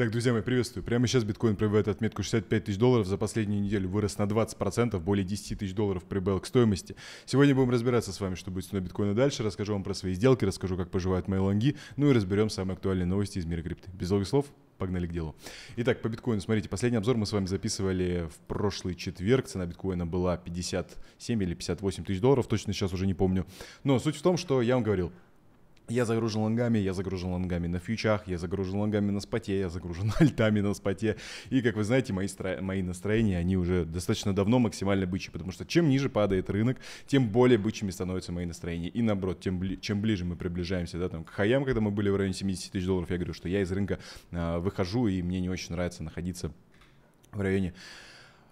Так, друзья мои, приветствую. Прямо сейчас биткоин пробивает отметку 65 тысяч долларов. За последнюю неделю вырос на 20%, более 10 тысяч долларов прибавил к стоимости. Сегодня будем разбираться с вами, что будет на ценой биткоина дальше. Расскажу вам про свои сделки, расскажу, как поживают мои лонги, ну и разберем самые актуальные новости из мира крипты. Без долгих слов, погнали к делу. Итак, по биткоину, смотрите, последний обзор мы с вами записывали в прошлый четверг. Цена биткоина была 57 или 58 тысяч долларов, точно сейчас уже не помню. Но суть в том, что я вам говорил, я загружен лонгами, я загружен лонгами на фьючах, я загружен лонгами на споте, я загружен альтами на споте. И, как вы знаете, мои, стро... мои настроения, они уже достаточно давно максимально бычьи, потому что чем ниже падает рынок, тем более бычьими становятся мои настроения. И наоборот, тем бли... чем ближе мы приближаемся да, там, к хаям, когда мы были в районе 70 тысяч долларов, я говорю, что я из рынка э, выхожу, и мне не очень нравится находиться в районе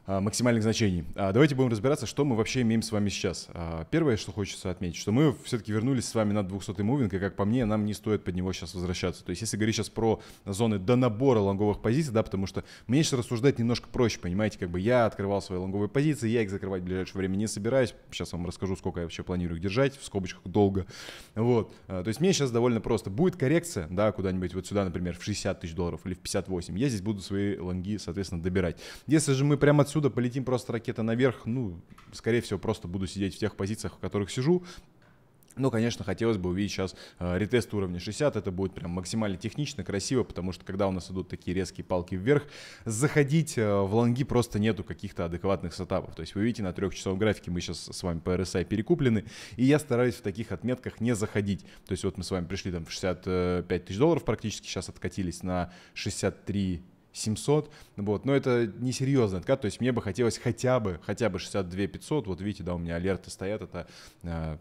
а, максимальных значений. А, давайте будем разбираться, что мы вообще имеем с вами сейчас. А, первое, что хочется отметить, что мы все-таки вернулись с вами на 200-й мувинг, и, как по мне, нам не стоит под него сейчас возвращаться. То есть, если говорить сейчас про зоны до набора лонговых позиций, да, потому что мне сейчас рассуждать немножко проще, понимаете, как бы я открывал свои лонговые позиции, я их закрывать в ближайшее время не собираюсь. Сейчас вам расскажу, сколько я вообще планирую их держать, в скобочках долго. Вот. То есть, мне сейчас довольно просто. Будет коррекция, да, куда-нибудь вот сюда, например, в 60 тысяч долларов или в 58. Я здесь буду свои лонги, соответственно, добирать. Если же мы прямо отсюда отсюда полетим просто ракета наверх, ну, скорее всего, просто буду сидеть в тех позициях, в которых сижу, ну, конечно, хотелось бы увидеть сейчас э, ретест уровня 60. Это будет прям максимально технично, красиво, потому что когда у нас идут такие резкие палки вверх, заходить э, в лонги просто нету каких-то адекватных сетапов. То есть вы видите, на трехчасовом графике мы сейчас с вами по RSI перекуплены, и я стараюсь в таких отметках не заходить. То есть вот мы с вами пришли там в 65 э, тысяч долларов практически, сейчас откатились на 63 700, вот, но это несерьезный откат, то есть мне бы хотелось хотя бы, хотя бы 62 500, вот видите, да, у меня алерты стоят, это, э,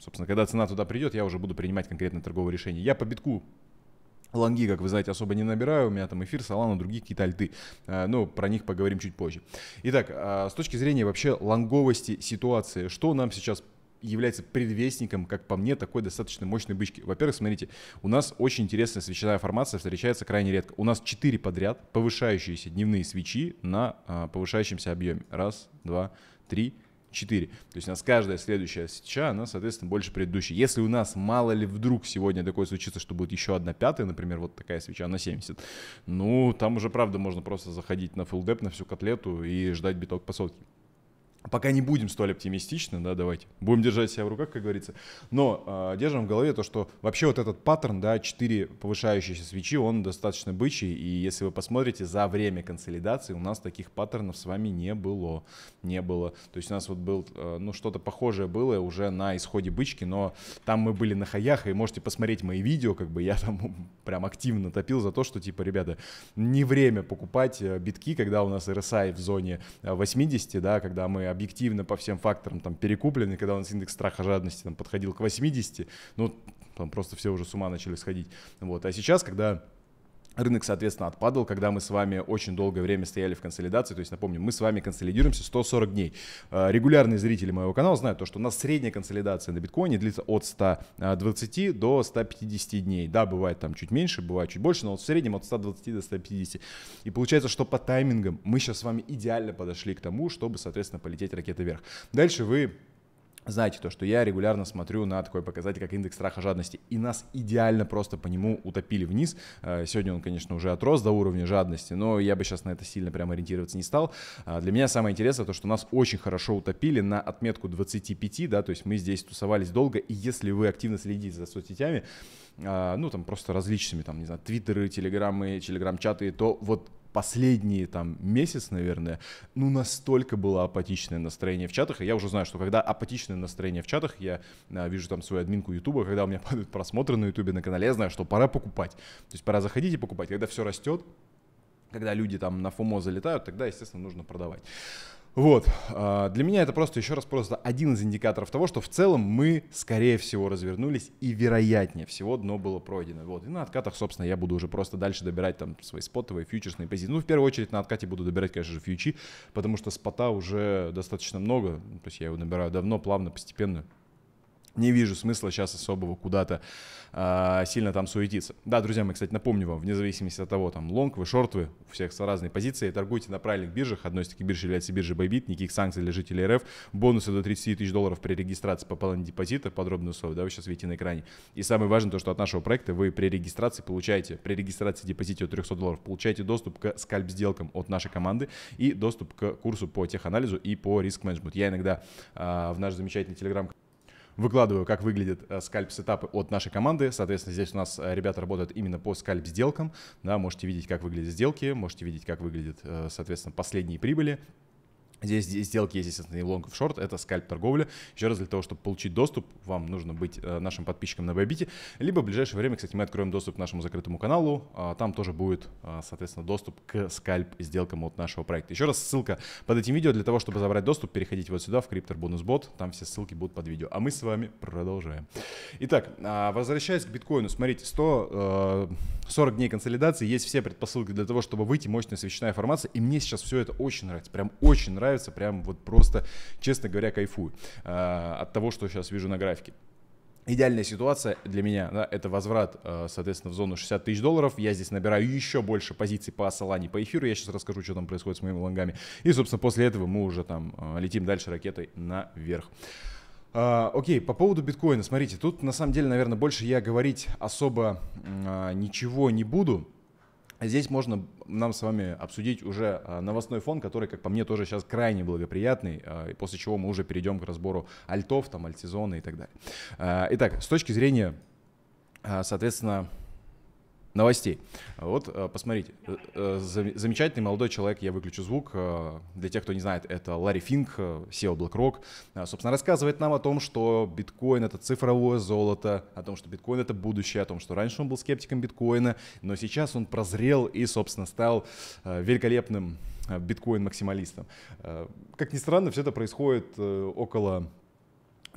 собственно, когда цена туда придет, я уже буду принимать конкретное торговое решение. Я по битку Лонги, как вы знаете, особо не набираю. У меня там эфир, Солана, другие какие-то альты. Э, но про них поговорим чуть позже. Итак, э, с точки зрения вообще лонговости ситуации, что нам сейчас является предвестником, как по мне, такой достаточно мощной бычки. Во-первых, смотрите, у нас очень интересная свечевая формация встречается крайне редко. У нас 4 подряд повышающиеся дневные свечи на а, повышающемся объеме. Раз, два, три, 4. То есть у нас каждая следующая свеча, она, соответственно, больше предыдущей. Если у нас, мало ли, вдруг сегодня такое случится, что будет еще одна пятая, например, вот такая свеча на 70, ну, там уже, правда, можно просто заходить на фулдеп, на всю котлету и ждать биток посолки. Пока не будем столь оптимистичны, да, давайте. Будем держать себя в руках, как говорится. Но э, держим в голове то, что вообще вот этот паттерн, да, 4 повышающиеся свечи, он достаточно бычий. И если вы посмотрите, за время консолидации у нас таких паттернов с вами не было. Не было. То есть у нас вот был, э, ну, что-то похожее было уже на исходе бычки, но там мы были на хаях, и можете посмотреть мои видео, как бы я там прям активно топил за то, что, типа, ребята, не время покупать э, битки, когда у нас RSI в зоне 80, э, да, когда мы объективно по всем факторам там перекуплены, когда у нас индекс страха жадности там подходил к 80, ну, там просто все уже с ума начали сходить. Вот. А сейчас, когда Рынок, соответственно, отпадал, когда мы с вами очень долгое время стояли в консолидации. То есть, напомню, мы с вами консолидируемся 140 дней. Э, регулярные зрители моего канала знают то, что у нас средняя консолидация на биткоине длится от 120 до 150 дней. Да, бывает там чуть меньше, бывает чуть больше, но вот в среднем от 120 до 150. И получается, что по таймингам мы сейчас с вами идеально подошли к тому, чтобы, соответственно, полететь ракеты вверх. Дальше вы знаете то, что я регулярно смотрю на такой показатель, как индекс страха жадности, и нас идеально просто по нему утопили вниз. Э, сегодня он, конечно, уже отрос до уровня жадности, но я бы сейчас на это сильно прям ориентироваться не стал. А, для меня самое интересное то, что нас очень хорошо утопили на отметку 25, да, то есть мы здесь тусовались долго, и если вы активно следите за соцсетями, а, ну, там просто различными, там, не знаю, твиттеры, телеграммы, телеграм-чаты, то вот последний там месяц, наверное, ну настолько было апатичное настроение в чатах, и я уже знаю, что когда апатичное настроение в чатах, я а, вижу там свою админку Ютуба, когда у меня падают просмотры на Ютубе на канале, я знаю, что пора покупать, то есть пора заходить и покупать, когда все растет, когда люди там на ФОМО залетают, тогда, естественно, нужно продавать. Вот, а, для меня это просто, еще раз, просто один из индикаторов того, что в целом мы, скорее всего, развернулись и, вероятнее всего, дно было пройдено. Вот, и на откатах, собственно, я буду уже просто дальше добирать там свои спотовые, фьючерсные позиции. Ну, в первую очередь на откате буду добирать, конечно же, фьючи, потому что спота уже достаточно много, то есть я его набираю давно, плавно, постепенно, не вижу смысла сейчас особого куда-то э, сильно там суетиться. Да, друзья мои, кстати, напомню вам, вне зависимости от того, там, лонг вы, шорт вы, у всех с разные позиции, торгуйте на правильных биржах, одной из таких бирж является биржа Bybit, никаких санкций для жителей РФ, бонусы до 30 тысяч долларов при регистрации по пополнению депозита, подробные условия, да, вы сейчас видите на экране. И самое важное, то, что от нашего проекта вы при регистрации получаете, при регистрации депозита от 300 долларов, получаете доступ к скальп-сделкам от нашей команды и доступ к курсу по теханализу и по риск-менеджменту. Я иногда э, в наш замечательный телеграм-канал Выкладываю, как выглядят э, скальп-сетапы от нашей команды. Соответственно, здесь у нас э, ребята работают именно по скальп-сделкам. Да, можете видеть, как выглядят сделки, можете видеть, как выглядят, э, соответственно, последние прибыли. Здесь, здесь сделки есть, естественно, и лонг, в шорт. Это скальп торговля. Еще раз, для того, чтобы получить доступ, вам нужно быть э, нашим подписчиком на Байбите. Либо в ближайшее время, кстати, мы откроем доступ к нашему закрытому каналу. А, там тоже будет, э, соответственно, доступ к скальп сделкам от нашего проекта. Еще раз ссылка под этим видео. Для того, чтобы забрать доступ, переходите вот сюда, в Криптор Бонус Бот. Там все ссылки будут под видео. А мы с вами продолжаем. Итак, а, возвращаясь к биткоину. Смотрите, 100, э, дней консолидации. Есть все предпосылки для того, чтобы выйти мощная свечная формация. И мне сейчас все это очень нравится. Прям очень нравится нравится, прям вот просто, честно говоря, кайфую э, от того, что сейчас вижу на графике. Идеальная ситуация для меня да, это возврат, э, соответственно, в зону 60 тысяч долларов. Я здесь набираю еще больше позиций по Solana, по эфиру. Я сейчас расскажу, что там происходит с моими лонгами. И, собственно, после этого мы уже там э, летим дальше ракетой наверх. А, окей, по поводу биткоина, смотрите, тут на самом деле, наверное, больше я говорить особо а, ничего не буду. Здесь можно нам с вами обсудить уже а, новостной фон, который, как по мне, тоже сейчас крайне благоприятный, а, после чего мы уже перейдем к разбору альтов, там, альтсезона и так далее. А, итак, с точки зрения, соответственно, новостей. Вот, э, посмотрите, э, э, замечательный молодой человек, я выключу звук, для тех, кто не знает, это Ларри Финк, SEO BlackRock, собственно, рассказывает нам о том, что биткоин — это цифровое золото, о том, что биткоин — это будущее, о том, что раньше он был скептиком биткоина, но сейчас он прозрел и, собственно, стал великолепным биткоин-максималистом. Как ни странно, все это происходит около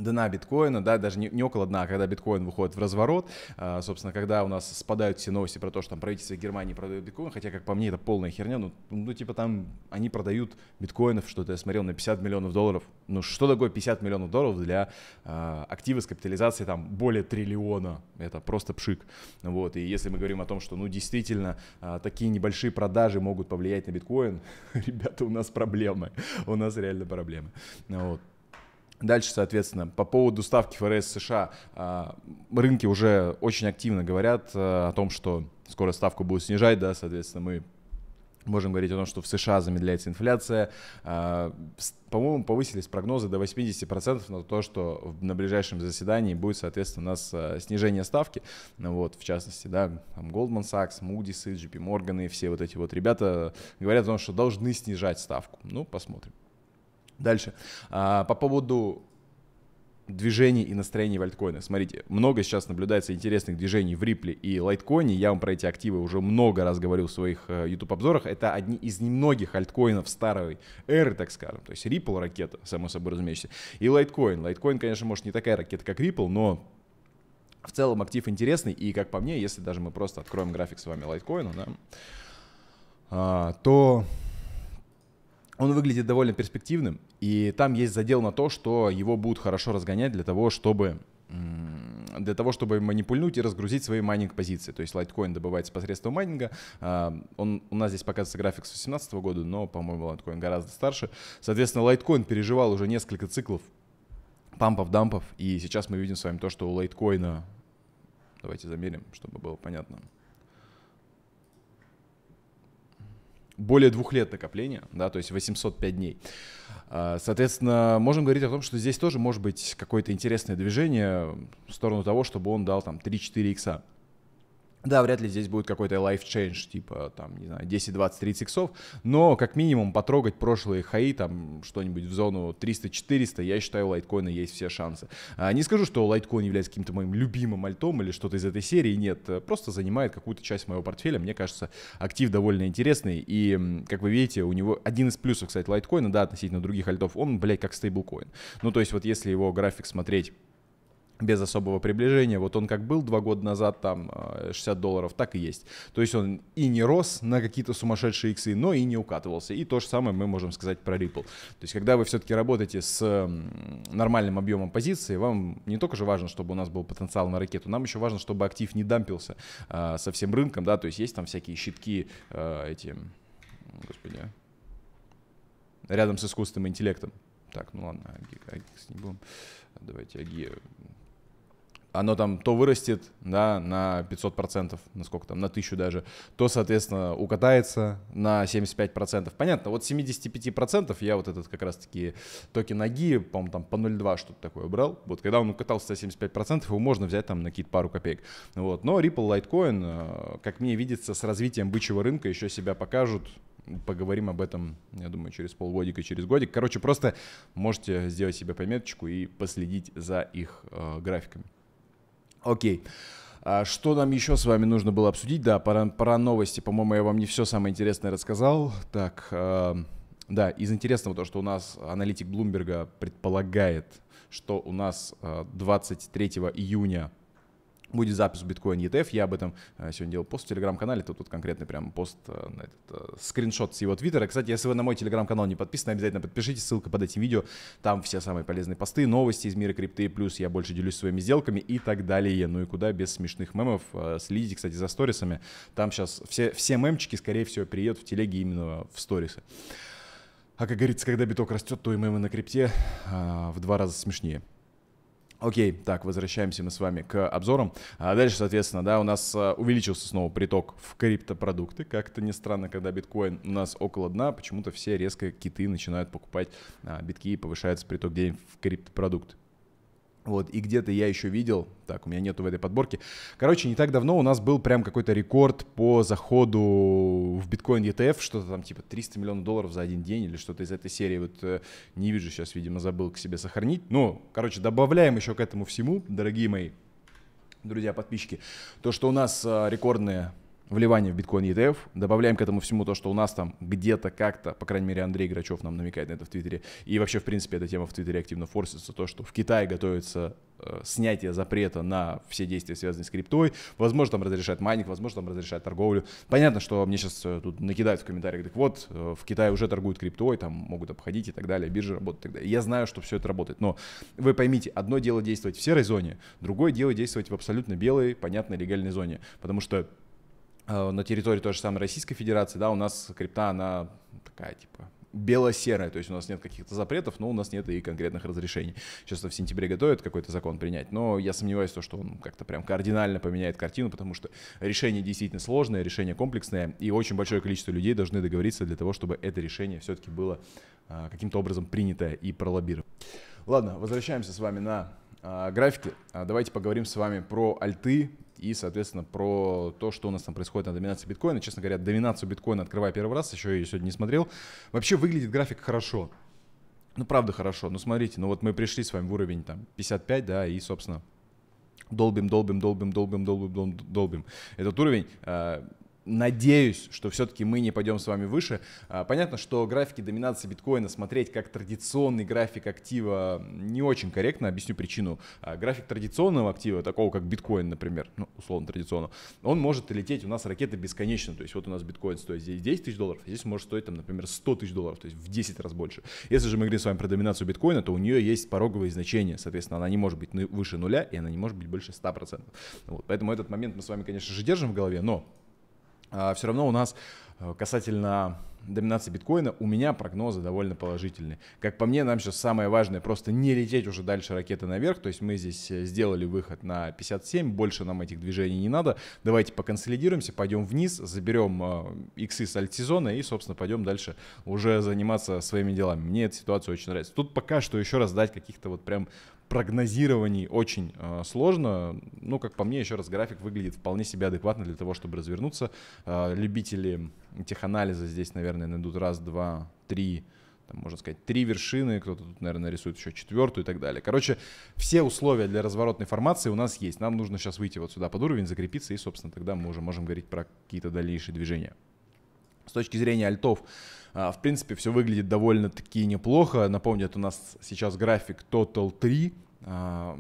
дна биткоина, да, даже не, не около дна, а когда биткоин выходит в разворот, а, собственно, когда у нас спадают все новости про то, что там правительство Германии продает биткоин, хотя, как по мне, это полная херня, ну, ну типа там они продают биткоинов, что-то я смотрел, на 50 миллионов долларов. Ну, что такое 50 миллионов долларов для а, актива с капитализацией там более триллиона? Это просто пшик. Вот, и если мы говорим о том, что, ну, действительно, а, такие небольшие продажи могут повлиять на биткоин, ребята, у нас проблемы, у нас реально проблемы. Вот. Дальше, соответственно, по поводу ставки ФРС США. А, рынки уже очень активно говорят а, о том, что скоро ставку будут снижать, да, соответственно, мы можем говорить о том, что в США замедляется инфляция. А, по-моему, повысились прогнозы до 80% на то, что на ближайшем заседании будет, соответственно, у нас снижение ставки. Ну вот, в частности, да, там Goldman Sachs, Moody's, JP Morgan и все вот эти вот ребята говорят о том, что должны снижать ставку. Ну, посмотрим. Дальше. А, по поводу движений и настроений в альткоинах. Смотрите, много сейчас наблюдается интересных движений в Ripple и Litecoin. Я вам про эти активы уже много раз говорил в своих э, YouTube-обзорах. Это одни из немногих альткоинов старой эры, так скажем. То есть Ripple ракета, само собой разумеется. И Litecoin. Litecoin, конечно, может не такая ракета, как Ripple, но в целом актив интересный. И, как по мне, если даже мы просто откроем график с вами Litecoin, да, а, то он выглядит довольно перспективным, и там есть задел на то, что его будут хорошо разгонять для того, чтобы для того, чтобы манипульнуть и разгрузить свои майнинг-позиции. То есть лайткоин добывается посредством майнинга. А, он, у нас здесь показывается график с 2018 года, но, по-моему, лайткоин гораздо старше. Соответственно, лайткоин переживал уже несколько циклов пампов, дампов, и сейчас мы видим с вами то, что у лайткоина... Давайте замерим, чтобы было понятно. более двух лет накопления, да, то есть 805 дней. А, соответственно, можем говорить о том, что здесь тоже может быть какое-то интересное движение в сторону того, чтобы он дал там 3-4 икса. Да, вряд ли здесь будет какой-то life change, типа, там, не знаю, 10, 20, 30 иксов, но как минимум потрогать прошлые хаи, там, что-нибудь в зону 300-400, я считаю, у лайткоина есть все шансы. А, не скажу, что лайткоин является каким-то моим любимым альтом или что-то из этой серии, нет, э, просто занимает какую-то часть моего портфеля, мне кажется, актив довольно интересный, и, как вы видите, у него один из плюсов, кстати, лайткоина, да, относительно других альтов, он, блядь, как стейблкоин. Ну, то есть, вот если его график смотреть без особого приближения. Вот он как был два года назад, там, 60 э, долларов, так и есть. То есть он и не рос на какие-то сумасшедшие иксы, но и не укатывался. И то же самое мы можем сказать про Ripple. То есть когда вы все-таки работаете с нормальным объемом позиции, вам не только же важно, чтобы у нас был потенциал на ракету, нам еще важно, чтобы актив не дампился а, со всем рынком, да, то есть есть там всякие щитки а, эти, господи, рядом с искусственным интеллектом. Так, ну ладно, Агикс не будем. Давайте Аги оно там то вырастет, да, на 500%, процентов, насколько там, на 1000 даже, то, соответственно, укатается на 75%. процентов. Понятно, вот 75% процентов я вот этот как раз-таки токен ноги по-моему, там по 0,2 что-то такое брал. Вот когда он укатался на 75%, процентов, его можно взять там на какие-то пару копеек. Вот. Но Ripple, Litecoin, э, как мне видится, с развитием бычьего рынка еще себя покажут. Поговорим об этом, я думаю, через полгодика, через годик. Короче, просто можете сделать себе пометочку и последить за их э, графиками. Окей. А что нам еще с вами нужно было обсудить? Да, пора, пора новости. По-моему, я вам не все самое интересное рассказал. Так, э, да, из интересного то, что у нас аналитик Блумберга предполагает, что у нас 23 э, июня будет запись биткоин ETF. Я об этом э, сегодня делал пост в телеграм-канале. Тут вот конкретный прям пост, э, этот, э, скриншот с его твиттера. Кстати, если вы на мой телеграм-канал не подписаны, обязательно подпишитесь. Ссылка под этим видео. Там все самые полезные посты, новости из мира крипты. Плюс я больше делюсь своими сделками и так далее. Ну и куда без смешных мемов. Следите, кстати, за сторисами. Там сейчас все, все мемчики, скорее всего, приедут в телеге именно в сторисы. А как говорится, когда биток растет, то и мемы на крипте а, в два раза смешнее. Окей, так, возвращаемся мы с вами к обзорам. А дальше, соответственно, да, у нас а, увеличился снова приток в криптопродукты. Как-то не странно, когда биткоин у нас около дна, почему-то все резко киты начинают покупать а, битки и повышается приток денег в криптопродукты. Вот, и где-то я еще видел, так, у меня нету в этой подборке. Короче, не так давно у нас был прям какой-то рекорд по заходу в биткоин ETF, что-то там типа 300 миллионов долларов за один день или что-то из этой серии. Вот э, не вижу сейчас, видимо, забыл к себе сохранить. Ну, короче, добавляем еще к этому всему, дорогие мои друзья, подписчики, то, что у нас а, рекордные вливание в биткоин ETF, добавляем к этому всему то, что у нас там где-то как-то, по крайней мере, Андрей Грачев нам намекает на это в Твиттере, и вообще, в принципе, эта тема в Твиттере активно форсится, то, что в Китае готовится э, снятие запрета на все действия, связанные с криптой, возможно, там разрешают майнинг, возможно, там разрешают торговлю. Понятно, что мне сейчас э, тут накидают в комментариях, так вот, э, в Китае уже торгуют криптой, там могут обходить и так далее, биржи работают и так далее. Я знаю, что все это работает, но вы поймите, одно дело действовать в серой зоне, другое дело действовать в абсолютно белой, понятной легальной зоне, потому что а, на территории той же самой Российской Федерации, да, у нас крипта, она такая, типа, бело-серая, то есть у нас нет каких-то запретов, но у нас нет и конкретных разрешений. Сейчас в сентябре готовят какой-то закон принять, но я сомневаюсь, в том, что он как-то прям кардинально поменяет картину, потому что решение действительно сложное, решение комплексное, и очень большое количество людей должны договориться для того, чтобы это решение все-таки было а, каким-то образом принято и пролоббировано. Ладно, возвращаемся с вами на а, графики. А, давайте поговорим с вами про альты и, соответственно, про то, что у нас там происходит на доминации биткоина. Честно говоря, доминацию биткоина открывая первый раз, еще ее сегодня не смотрел. Вообще выглядит график хорошо. Ну, правда хорошо. Ну, смотрите, ну вот мы пришли с вами в уровень там 55, да, и, собственно, долбим, долбим, долбим, долбим, долбим, долбим, долбим. Этот уровень а, Надеюсь, что все-таки мы не пойдем с вами выше. А, понятно, что графики доминации биткоина смотреть как традиционный график актива не очень корректно. Объясню причину. А, график традиционного актива, такого как биткоин, например, ну, условно традиционно, он может лететь у нас ракеты бесконечно. То есть вот у нас биткоин стоит здесь 10 тысяч долларов, а здесь может стоить, там, например, 100 тысяч долларов, то есть в 10 раз больше. Если же мы говорим с вами про доминацию биткоина, то у нее есть пороговые значения. Соответственно, она не может быть выше нуля, и она не может быть больше 100%. Вот. Поэтому этот момент мы с вами, конечно же, держим в голове, но а все равно у нас э, касательно доминации биткоина, у меня прогнозы довольно положительные. Как по мне, нам сейчас самое важное просто не лететь уже дальше ракеты наверх. То есть мы здесь э, сделали выход на 57, больше нам этих движений не надо. Давайте поконсолидируемся, пойдем вниз, заберем э, иксы с альтсезона и, собственно, пойдем дальше уже заниматься своими делами. Мне эта ситуация очень нравится. Тут пока что еще раз дать каких-то вот прям прогнозировании очень э, сложно. Ну, как по мне, еще раз, график выглядит вполне себе адекватно для того, чтобы развернуться. Э, любители теханализа здесь, наверное, найдут раз, два, три, там, можно сказать, три вершины, кто-то тут, наверное, нарисует еще четвертую и так далее. Короче, все условия для разворотной формации у нас есть. Нам нужно сейчас выйти вот сюда под уровень, закрепиться, и, собственно, тогда мы уже можем говорить про какие-то дальнейшие движения. С точки зрения альтов, а, в принципе, все выглядит довольно-таки неплохо. Напомню, это у нас сейчас график Total 3. А,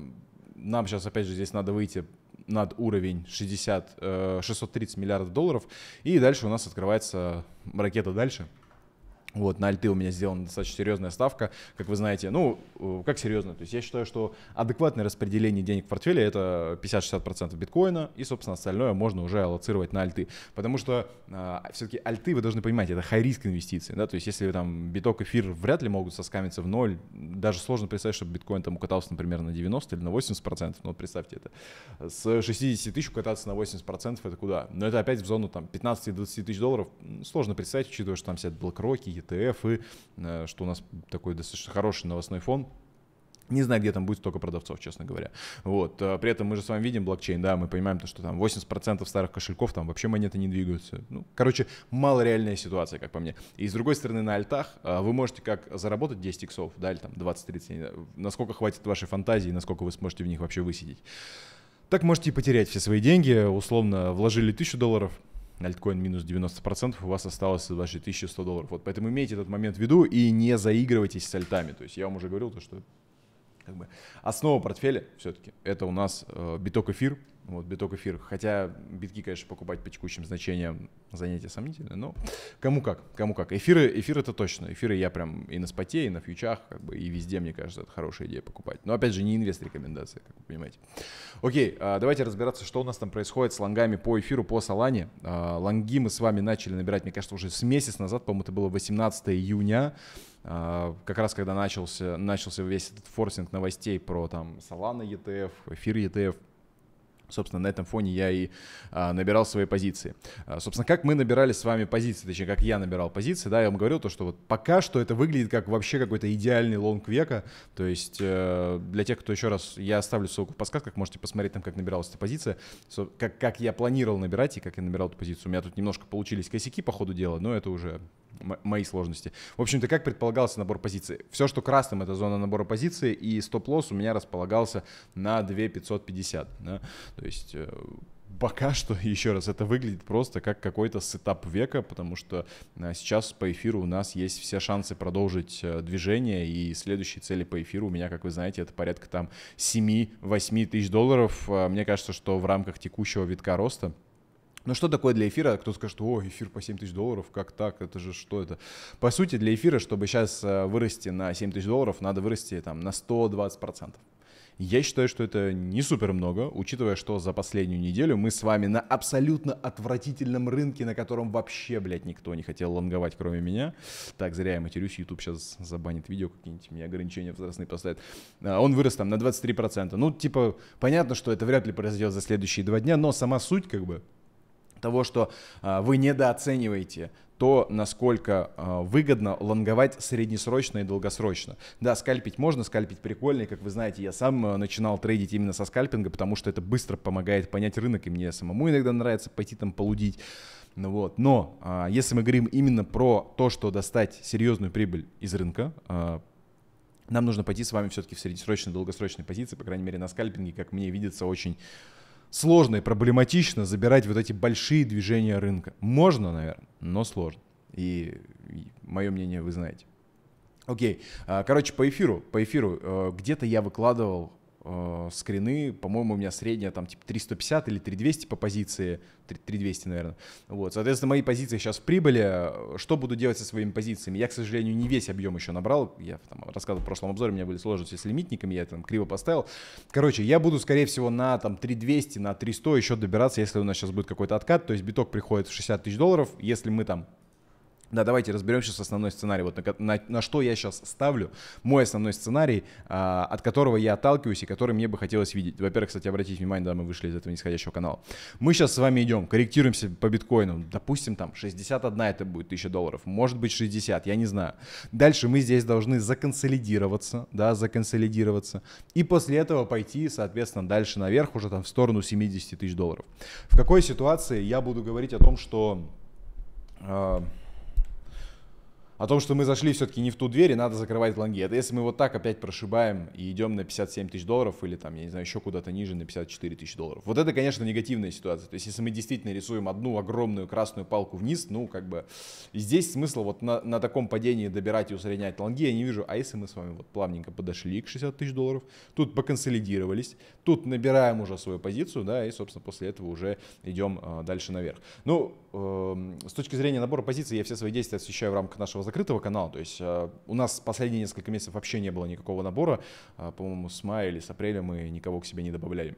нам сейчас, опять же, здесь надо выйти над уровень 60, 630 э, миллиардов долларов. И дальше у нас открывается ракета дальше. Вот, на альты у меня сделана достаточно серьезная ставка, как вы знаете. Ну, э, как серьезно? То есть я считаю, что адекватное распределение денег в портфеле — это 50-60% биткоина, и, собственно, остальное можно уже аллоцировать на альты. Потому что э, все-таки альты, вы должны понимать, это high-риск инвестиции, да, то есть если там биток, эфир вряд ли могут соскамиться в ноль, даже сложно представить, чтобы биткоин там укатался, например, на 90 или на 80%, ну, вот представьте это. С 60 тысяч укататься на 80% — это куда? Но ну, это опять в зону там 15-20 тысяч долларов, сложно представить, учитывая, что там сидят блокроки, ETF, и э, что у нас такой достаточно хороший новостной фон. Не знаю, где там будет столько продавцов, честно говоря. Вот. А при этом мы же с вами видим блокчейн, да, мы понимаем, то, что там 80% старых кошельков, там вообще монеты не двигаются. Ну, короче, малореальная ситуация, как по мне. И с другой стороны, на альтах а, вы можете как заработать 10 иксов, да, или там 20-30, насколько хватит вашей фантазии, насколько вы сможете в них вообще высидеть. Так можете и потерять все свои деньги, условно вложили 1000 долларов – альткоин минус 90%, у вас осталось из вашей 1100 долларов. Вот поэтому имейте этот момент в виду и не заигрывайтесь с альтами. То есть я вам уже говорил то, что как бы, основа портфеля все-таки это у нас э, биток эфир, вот, биток эфир. Хотя битки, конечно, покупать по текущим значениям занятие сомнительное, но кому как, кому как. Эфиры, эфир это точно. Эфиры я прям и на споте, и на фьючах, как бы, и везде, мне кажется, это хорошая идея покупать. Но, опять же, не инвест рекомендация, как вы понимаете. Окей, а, давайте разбираться, что у нас там происходит с лонгами по эфиру, по Салане. Лонги мы с вами начали набирать, мне кажется, уже с месяц назад, по-моему, это было 18 июня а, как раз когда начался, начался весь этот форсинг новостей про там Solana ETF, эфир ETF, Собственно, на этом фоне я и а, набирал свои позиции. А, собственно, как мы набирали с вами позиции, точнее, как я набирал позиции, да, я вам говорил то, что вот пока что это выглядит как вообще какой-то идеальный лонг века. То есть э, для тех, кто еще раз, я оставлю ссылку в подсказках, можете посмотреть там, как набиралась эта позиция, как, как я планировал набирать и как я набирал эту позицию. У меня тут немножко получились косяки по ходу дела, но это уже мои сложности. В общем-то, как предполагался набор позиций? Все, что красным, это зона набора позиции, и стоп-лосс у меня располагался на 2550. Да? То есть э, пока что, еще раз, это выглядит просто как какой-то сетап века, потому что э, сейчас по эфиру у нас есть все шансы продолжить э, движение, и следующие цели по эфиру у меня, как вы знаете, это порядка там 7-8 тысяч долларов. Мне кажется, что в рамках текущего витка роста но ну, что такое для эфира? Кто скажет, о, эфир по 7 тысяч долларов, как так, это же что это? По сути, для эфира, чтобы сейчас вырасти на 7 тысяч долларов, надо вырасти там на 120%. Я считаю, что это не супер много, учитывая, что за последнюю неделю мы с вами на абсолютно отвратительном рынке, на котором вообще, блядь, никто не хотел лонговать, кроме меня. Так, зря я матерюсь, YouTube сейчас забанит видео какие-нибудь, мне ограничения возрастные поставят. А, он вырос там на 23%. Ну, типа, понятно, что это вряд ли произойдет за следующие два дня, но сама суть, как бы, того, что а, вы недооцениваете то, насколько а, выгодно лонговать среднесрочно и долгосрочно. Да, скальпить можно, скальпить прикольно, и, как вы знаете, я сам э, начинал трейдить именно со скальпинга, потому что это быстро помогает понять рынок, и мне самому иногда нравится пойти там полудить. Ну вот. Но а, если мы говорим именно про то, что достать серьезную прибыль из рынка, а, нам нужно пойти с вами все-таки в среднесрочной, долгосрочной позиции, по крайней мере на скальпинге, как мне видится, очень сложно и проблематично забирать вот эти большие движения рынка. Можно, наверное, но сложно. И, мое мнение вы знаете. Окей, а, короче, по эфиру, по эфиру, э, где-то я выкладывал э, скрины, по-моему, у меня средняя там типа 350 или 3200 по позиции, 3200, наверное. Вот, соответственно, мои позиции сейчас в прибыли. Что буду делать со своими позициями? Я, к сожалению, не весь объем еще набрал. Я там рассказывал в прошлом обзоре, у меня были сложности с лимитниками, я там криво поставил. Короче, я буду, скорее всего, на там 3200, на 300 еще добираться, если у нас сейчас будет какой-то откат. То есть биток приходит в 60 тысяч долларов. Если мы там да, давайте разберемся с основной сценарием. Вот на, на, на что я сейчас ставлю мой основной сценарий, а, от которого я отталкиваюсь и который мне бы хотелось видеть. Во-первых, кстати, обратите внимание, да, мы вышли из этого нисходящего канала. Мы сейчас с вами идем, корректируемся по биткоину. Допустим, там 61 это будет 1000 долларов, может быть 60, я не знаю. Дальше мы здесь должны законсолидироваться, да, законсолидироваться. И после этого пойти, соответственно, дальше наверх, уже там в сторону 70 тысяч долларов. В какой ситуации я буду говорить о том, что... Э, о том, что мы зашли все-таки не в ту дверь и надо закрывать лонги. Это если мы вот так опять прошибаем и идем на 57 тысяч долларов или там, я не знаю, еще куда-то ниже на 54 тысячи долларов. Вот это, конечно, негативная ситуация. То есть если мы действительно рисуем одну огромную красную палку вниз, ну как бы здесь смысла вот на, на таком падении добирать и усреднять лонги я не вижу. А если мы с вами вот плавненько подошли к 60 тысяч долларов, тут поконсолидировались, тут набираем уже свою позицию, да, и, собственно, после этого уже идем э, дальше наверх. Ну, э, с точки зрения набора позиций я все свои действия освещаю в рамках нашего закрытого канала. То есть э, у нас последние несколько месяцев вообще не было никакого набора. Э, по-моему, с мая или с апреля мы никого к себе не добавляли.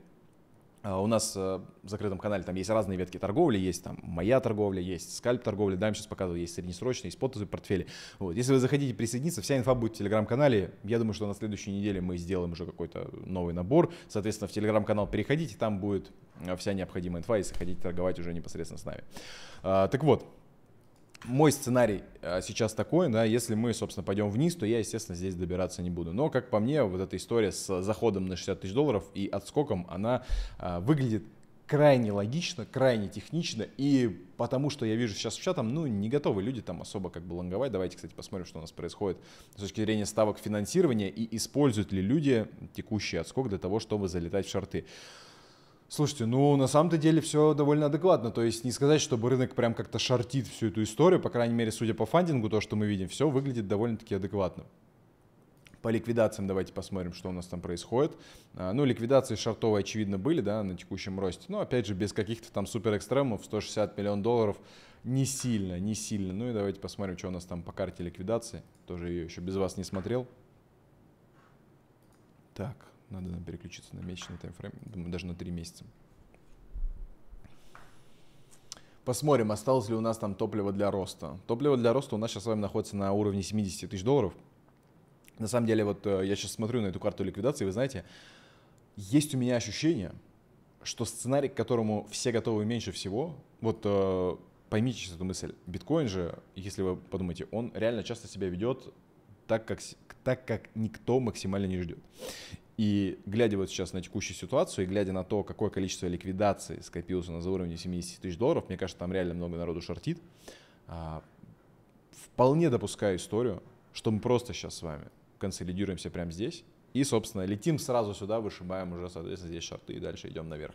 А у нас э, в закрытом канале там есть разные ветки торговли, есть там моя торговля, есть скальп торговля, да, я сейчас показываю, есть среднесрочные, есть спотовые портфели. Вот. Если вы захотите присоединиться, вся инфа будет в телеграм-канале. Я думаю, что на следующей неделе мы сделаем уже какой-то новый набор. Соответственно, в телеграм-канал переходите, там будет вся необходимая инфа, если хотите торговать уже непосредственно с нами. А, так вот, мой сценарий э, сейчас такой, да, если мы, собственно, пойдем вниз, то я, естественно, здесь добираться не буду. Но, как по мне, вот эта история с заходом на 60 тысяч долларов и отскоком, она э, выглядит крайне логично, крайне технично, и потому что я вижу сейчас в чатом, ну, не готовы люди там особо как бы лонговать. Давайте, кстати, посмотрим, что у нас происходит с точки зрения ставок финансирования и используют ли люди текущий отскок для того, чтобы залетать в шорты. Слушайте, ну на самом-то деле все довольно адекватно. То есть не сказать, чтобы рынок прям как-то шортит всю эту историю, по крайней мере, судя по фандингу, то, что мы видим, все выглядит довольно-таки адекватно. По ликвидациям давайте посмотрим, что у нас там происходит. А, ну, ликвидации шартовые, очевидно, были, да, на текущем росте. Но, опять же, без каких-то там супер экстремов, 160 миллионов долларов не сильно, не сильно. Ну и давайте посмотрим, что у нас там по карте ликвидации. Тоже ее еще без вас не смотрел. Так, надо нам переключиться на месячный таймфрейм, думаю, даже на 3 месяца. Посмотрим, осталось ли у нас там топливо для роста. Топливо для роста у нас сейчас с вами находится на уровне 70 тысяч долларов. На самом деле, вот э, я сейчас смотрю на эту карту ликвидации, вы знаете, есть у меня ощущение, что сценарий, к которому все готовы меньше всего, вот э, поймите сейчас эту мысль, биткоин же, если вы подумаете, он реально часто себя ведет так, как, так, как никто максимально не ждет. И глядя вот сейчас на текущую ситуацию, и глядя на то, какое количество ликвидации скопилось у нас за уровнем 70 тысяч долларов, мне кажется, там реально много народу шортит, а, вполне допускаю историю, что мы просто сейчас с вами консолидируемся прямо здесь, и, собственно, летим сразу сюда, вышибаем уже, соответственно, здесь шарты и дальше идем наверх.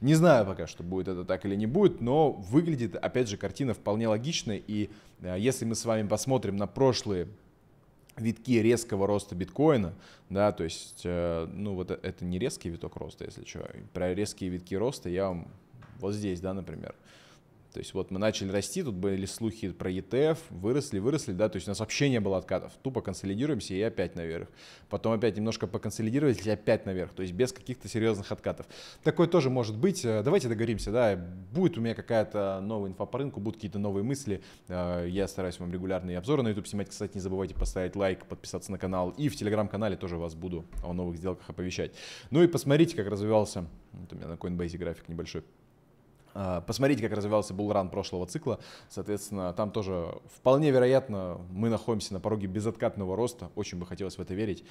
Не знаю пока, что будет это так или не будет, но выглядит, опять же, картина вполне логичная. И э, если мы с вами посмотрим на прошлые витки резкого роста биткоина, да, то есть, э, ну, вот э, это не резкий виток роста, если что. Про резкие витки роста я вам вот здесь, да, например, то есть вот мы начали расти, тут были слухи про ETF, выросли, выросли, да, то есть у нас вообще не было откатов. Тупо консолидируемся и опять наверх. Потом опять немножко поконсолидировались и опять наверх, то есть без каких-то серьезных откатов. Такое тоже может быть. Э, давайте договоримся, да, будет у меня какая-то новая инфа по рынку, будут какие-то новые мысли. Э, я стараюсь вам регулярные обзоры на YouTube снимать. Кстати, не забывайте поставить лайк, подписаться на канал и в телеграм-канале тоже вас буду о новых сделках оповещать. Ну и посмотрите, как развивался, вот у меня на Coinbase график небольшой а, посмотрите, как развивался булран прошлого цикла. Соответственно, там тоже вполне вероятно мы находимся на пороге безоткатного роста. Очень бы хотелось в это верить.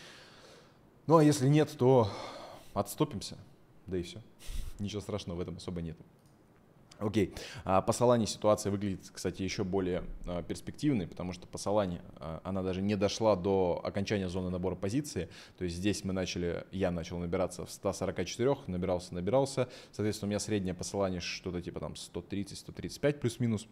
Ну а если нет, то отступимся. Да и все. Ничего страшного в этом особо нету. Окей. Okay. А, по салане ситуация выглядит, кстати, еще более а, перспективной, потому что по салане а, она даже не дошла до окончания зоны набора позиции. То есть здесь мы начали, я начал набираться в 144, набирался, набирался. Соответственно, у меня среднее по салане что-то типа там 130-135 плюс-минус.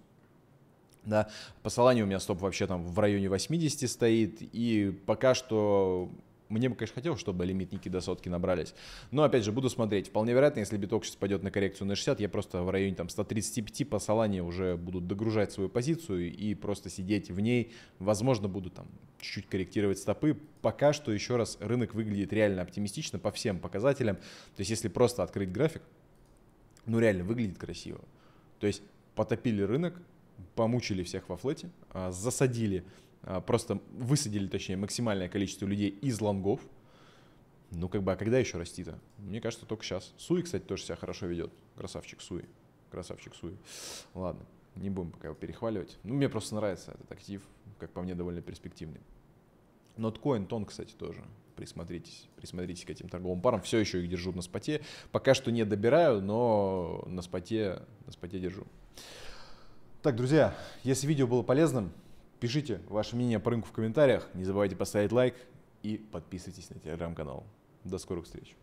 Да, по салане у меня стоп вообще там в районе 80 стоит, и пока что мне бы, конечно, хотелось, чтобы лимитники до сотки набрались. Но, опять же, буду смотреть. Вполне вероятно, если биток сейчас пойдет на коррекцию на 60, я просто в районе там 135 по Солане уже буду догружать свою позицию и просто сидеть в ней. Возможно, буду там чуть-чуть корректировать стопы. Пока что, еще раз, рынок выглядит реально оптимистично по всем показателям. То есть, если просто открыть график, ну реально выглядит красиво. То есть, потопили рынок, помучили всех во флете, а, засадили а, просто высадили, точнее, максимальное количество людей из лонгов. Ну, как бы, а когда еще расти-то? Мне кажется, только сейчас. Суи, кстати, тоже себя хорошо ведет. Красавчик Суи. Красавчик Суи. Ладно, не будем пока его перехваливать. Ну, мне просто нравится этот актив, как по мне, довольно перспективный. Ноткоин, Тон, кстати, тоже. Присмотритесь, присмотритесь к этим торговым парам. Все еще их держу на споте. Пока что не добираю, но на споте, на споте держу. Так, друзья, если видео было полезным, Пишите ваше мнение по рынку в комментариях. Не забывайте поставить лайк и подписывайтесь на телеграм-канал. До скорых встреч!